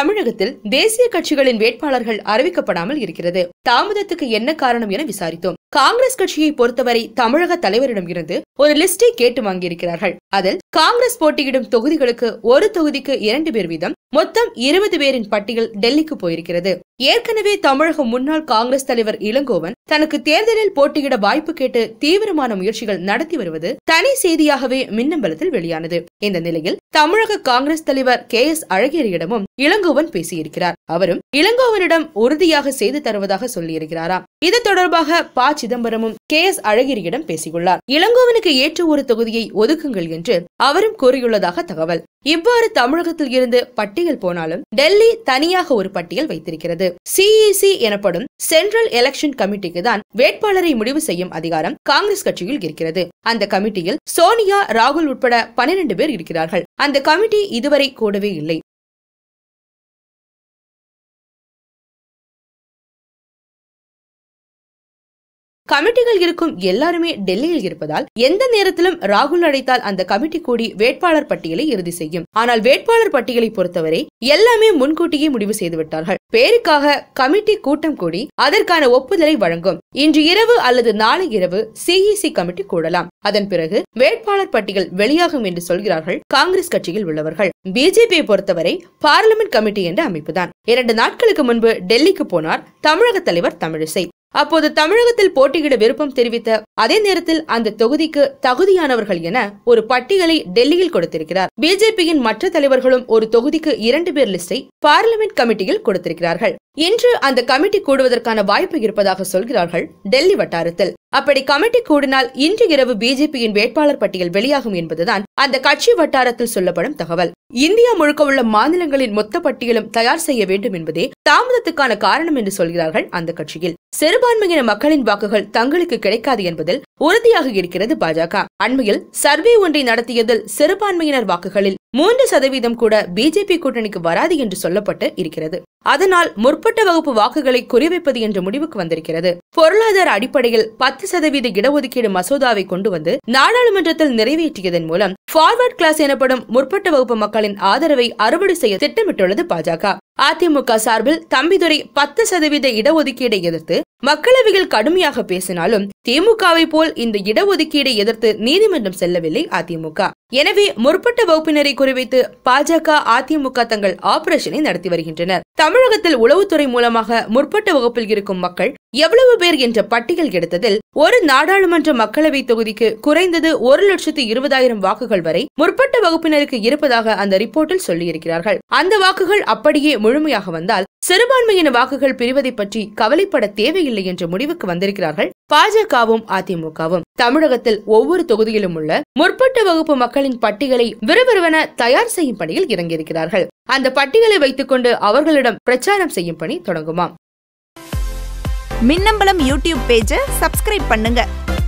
தமிழகத்தில் தேசிய கட்சிகளின் வேட்பாளர்கள் அறிவிக்கப்படாமல் இருக்கிறது தாமதத்துக்கு என்ன காரணம் என விசாரித்தோம் காங்கிரஸ் கட்சியை பொறுத்தவரை தமிழக தலைவரிடம் இருந்து ஒரு லிஸ்டை கேட்டு வாங்கியிருக்கிறார்கள் அதில் காங்கிரஸ் போட்டியிடும் தொகுதிகளுக்கு ஒரு தொகுதிக்கு இரண்டு பேர் வீதம் மொத்தம் இருபது பேரின் பட்டியல் டெல்லிக்கு போயிருக்கிறது ஏற்கனவே தமிழக முன்னாள் காங்கிரஸ் தலைவர் இளங்கோவன் தனக்கு தேர்தலில் போட்டியிட வாய்ப்பு கேட்டு தீவிரமான முயற்சிகள் நடத்தி வருவது தனி செய்தியாகவே மின்னம்பலத்தில் வெளியானது இந்த நிலையில் தமிழக காங்கிரஸ் தலைவர் கே எஸ் அழகிரியிடமும் இளங்கோவன் பேசியிருக்கிறார் அவரும் இளங்கோவனிடம் உறுதியாக செய்து தருவதாக சொல்லியிருக்கிறாராம் இது தொடர்பாக பாஜ சிதம்பரமும் கே எஸ் அழகிரியிடம் பேசியுள்ளார் இளங்கோவனுக்கு ஏற்ற ஒரு தொகுதியை ஒதுக்குங்கள் என்று அவரும் கூறியுள்ளதாக தகவல் இவ்வாறு தமிழகத்தில் இருந்து பட்டியல் போனாலும் டெல்லி தனியாக ஒரு பட்டியல் வைத்திருக்கிறது சிஇசி e எனப்படும் சென்ட்ரல் எலெக்ஷன் கமிட்டிக்கு தான் வேட்பாளரை முடிவு செய்யும் அதிகாரம் காங்கிரஸ் கட்சியில் இருக்கிறது அந்த கமிட்டியில் சோனியா ராகுல் உட்பட பனிரெண்டு பேர் இருக்கிறார்கள் அந்த கமிட்டி இதுவரை கூடவே இல்லை கமிட்டிகள் இருக்கும் எல்லாருமே டெல்லியில் இருப்பதால் எந்த நேரத்திலும் ராகுல் அழைத்தால் அந்த கமிட்டி கூடி வேட்பாளர் பட்டியலை இறுதி செய்யும் ஆனால் வேட்பாளர் பட்டியலை பொறுத்தவரை எல்லாமே முன்கூட்டியே முடிவு செய்துவிட்டார்கள் பேருக்காக கமிட்டி கூட்டம் கூடி அதற்கான ஒப்புதலை வழங்கும் இன்று இரவு அல்லது நாளை இரவு சிஇசி கமிட்டி கூடலாம் அதன் பிறகு வேட்பாளர் பட்டியல் வெளியாகும் என்று சொல்கிறார்கள் காங்கிரஸ் கட்சியில் உள்ளவர்கள் பிஜேபியை பொறுத்தவரை பார்லிமெண்ட் கமிட்டி என்ற அமைப்புதான் இரண்டு நாட்களுக்கு முன்பு டெல்லிக்கு போனார் தமிழக தலைவர் தமிழிசை அப்போது தமிழகத்தில் போட்டியிட விருப்பம் தெரிவித்த அதே நேரத்தில் அந்த தொகுதிக்கு தகுதியானவர்கள் என ஒரு பட்டியலை டெல்லியில் கொடுத்திருக்கிறார் பிஜேபியின் மற்ற தலைவர்களும் ஒரு தொகுதிக்கு இரண்டு பேர் லிஸ்டை பார்லிமெண்ட் கமிட்டியில் கொடுத்திருக்கிறார்கள் இன்று அந்த கமிட்டி கூடுவதற்கான வாய்ப்பு இருப்பதாக சொல்கிறார்கள் டெல்லி வட்டாரத்தில் அப்படி கமிட்டி கூடினால் இன்று இரவு பிஜேபியின் வேட்பாளர் பட்டியல் வெளியாகும் என்பதுதான் அந்த கட்சி வட்டாரத்தில் சொல்லப்படும் தகவல் இந்தியா முழுக்க உள்ள மாநிலங்களின் மொத்த பட்டியலும் தயார் செய்ய வேண்டும் என்பதே தாமதத்துக்கான காரணம் என்று சொல்கிறார்கள் அந்த கட்சியில் சிறுபான்மையின மக்களின் வாக்குகள் தங்களுக்கு கிடைக்காது என்பதில் உறுதியாக இருக்கிறது பாஜக அண்மையில் சர்வே ஒன்றை நடத்தியதில் சிறுபான்மையினர் வாக்குகளில் மூன்று சதவீதம் கூட பிஜேபி கூட்டணிக்கு வராது என்று சொல்லப்பட்டு இருக்கிறது அதனால் முற்பட்ட வகுப்பு வாக்குகளை குறிவைப்பது என்ற முடிவுக்கு வந்திருக்கிறது பொருளாதார அடிப்படையில் பத்து சதவீத இடஒதுக்கீடு மசோதாவை கொண்டு வந்து நாடாளுமன்றத்தில் நிறைவேற்றியதன் மூலம் ஃபார்வர்ட் கிளாஸ் எனப்படும் முற்பட்ட வகுப்பு மக்களின் ஆதரவை அறுவடை செய்ய திட்டமிட்டுள்ளது பாஜக அதிமுக சார்பில் தம்பிதுரை பத்து சதவீத இடஒதுக்கீடை எதிர்த்து மக்களவையில் கடுமையாக பேசினாலும் திமுகவை போல் இந்த இடஒதுக்கீடை எதிர்த்து நீதிமன்றம் செல்லவில்லை அதிமுக எனவே முற்பட்ட வகுப்பினரை குறிவைத்து பாஜக அதிமுக தங்கள் ஆபரேஷனை நடத்தி வருகின்றனர் தமிழகத்தில் உளவுத்துறை மூலமாக முற்பட்ட வகுப்பில் இருக்கும் மக்கள் எவ்வளவு பேர் என்ற பட்டியல் எடுத்ததில் ஒரு நாடாளுமன்ற மக்களவை தொகுதிக்கு குறைந்தது ஒரு லட்சத்து இருபதாயிரம் வாக்குகள் வரை முற்பட்ட வகுப்பினருக்கு இருப்பதாக அந்த ரிப்போர்ட்டில் சொல்லியிருக்கிறார்கள் அந்த வாக்குகள் அப்படியே முழுமையாக வந்தால் சிறுபான்மையின வாக்குகள் பிரிவதை பற்றி கவலைப்பட தேவையில்லை என்ற முடிவுக்கு வந்திருக்கிறார்கள் பாஜகவும் அதிமுகவும் தமிழகத்தில் ஒவ்வொரு தொகுதியிலும் உள்ள முற்பட்ட வகுப்பு மக்களின் பட்டியலை விறுவிறுவென தயார் செய்யும் பணியில் இறங்கியிருக்கிறார்கள் அந்த பட்டியலை வைத்துக்கொண்டு அவர்களிடம் பிரச்சாரம் செய்யும் பணி தொடங்குமாம் மின்னம்பலம் யூடியூப் பேஜை சப்ஸ்கிரைப் பண்ணுங்க